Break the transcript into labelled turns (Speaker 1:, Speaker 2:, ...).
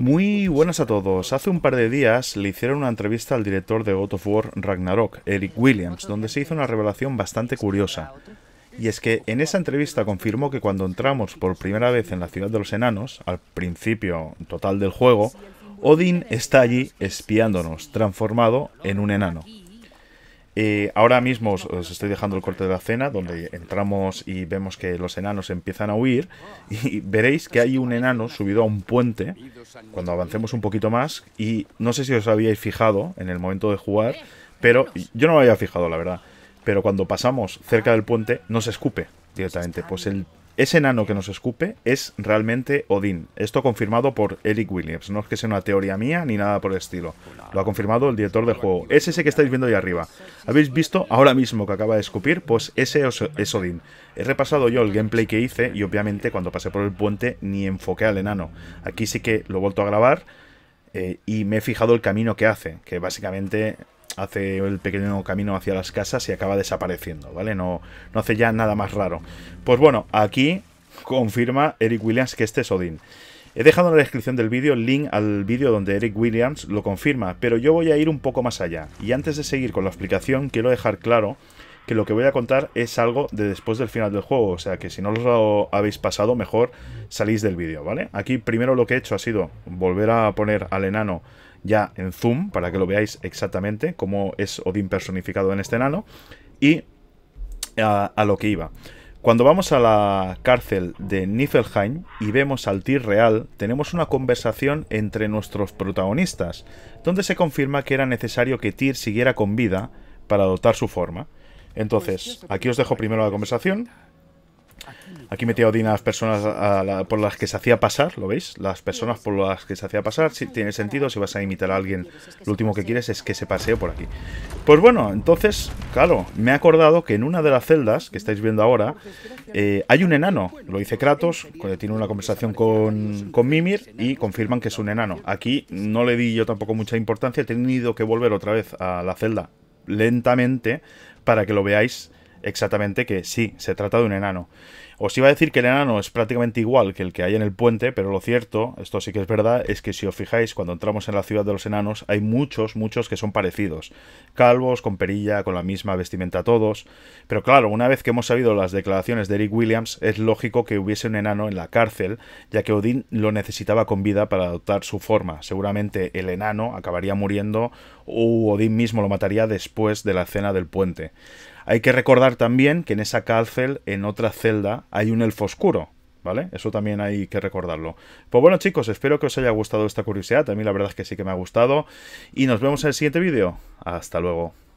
Speaker 1: Muy buenas a todos. Hace un par de días le hicieron una entrevista al director de God of War Ragnarok, Eric Williams, donde se hizo una revelación bastante curiosa. Y es que en esa entrevista confirmó que cuando entramos por primera vez en la ciudad de los enanos, al principio total del juego, Odin está allí espiándonos, transformado en un enano. Eh, ahora mismo os, estoy dejando el corte de la cena, donde entramos y vemos que los enanos empiezan a huir. Y veréis que hay un enano subido a un puente, cuando avancemos un poquito más. Y no sé si os habíais fijado en el momento de jugar, pero yo no lo había fijado, la verdad. Pero cuando pasamos cerca del puente, no se escupe directamente. Pues el ese enano que nos escupe es realmente Odín. Esto confirmado por Eric Williams. No es que sea una teoría mía ni nada por el estilo. Lo ha confirmado el director de juego. Es ese que estáis viendo ahí arriba. ¿Habéis visto ahora mismo que acaba de escupir? Pues ese es Odín. He repasado yo el gameplay que hice y obviamente cuando pasé por el puente ni enfoqué al enano. Aquí sí que lo he vuelto a grabar eh, y me he fijado el camino que hace, que básicamente hace el pequeño camino hacia las casas y acaba desapareciendo, ¿vale? No, no hace ya nada más raro. Pues bueno, aquí confirma Eric Williams que este es Odín. He dejado en la descripción del vídeo el link al vídeo donde Eric Williams lo confirma, pero yo voy a ir un poco más allá. Y antes de seguir con la explicación, quiero dejar claro que lo que voy a contar es algo de después del final del juego, o sea que si no lo habéis pasado, mejor salís del vídeo, ¿vale? Aquí primero lo que he hecho ha sido volver a poner al enano ya en zoom para que lo veáis exactamente cómo es Odín personificado en este enano. Y a, lo que iba. Cuando vamos a la cárcel de Niflheim y vemos al Tyr real, tenemos una conversación entre nuestros protagonistas, donde se confirma que era necesario que Tyr siguiera con vida para adoptar su forma. Pues Entonces, aquí os dejo primero la conversación Aquí metía a las personas por las que se hacía pasar, ¿lo veis? Las personas por las que se hacía pasar, si tiene sentido, si vas a imitar a alguien, lo último que quieres es que se pasee por aquí. Pues bueno, entonces, claro, me he acordado que en una de las celdas que estáis viendo ahora, eh, hay un enano, lo dice Kratos, tiene una conversación con, con Mimir y confirman que es un enano. Aquí no le di yo tampoco mucha importancia, he tenido que volver otra vez a la celda lentamente para que lo veáis exactamente que sí, se trata de un enano. Os iba a decir que el enano es prácticamente igual que el que hay en el puente, pero lo cierto, esto sí que es verdad, es que si os fijáis, cuando entramos en la ciudad de los enanos, hay muchos, muchos que son parecidos. Calvos, con perilla, con la misma vestimenta todos. Pero claro, una vez que hemos sabido las declaraciones de Eric Williams, es lógico que hubiese un enano en la cárcel, ya que Odín lo necesitaba con vida para adoptar su forma. Seguramente el enano acabaría muriendo o Odín mismo lo mataría después de la cena del puente. Hay que recordar también que en esa cárcel, en otra celda, hay un elfo oscuro, ¿vale? Eso también hay que recordarlo. Pues bueno, chicos, espero que os haya gustado esta curiosidad. A mí la verdad es que sí que me ha gustado. Y nos vemos en el siguiente vídeo. Hasta luego.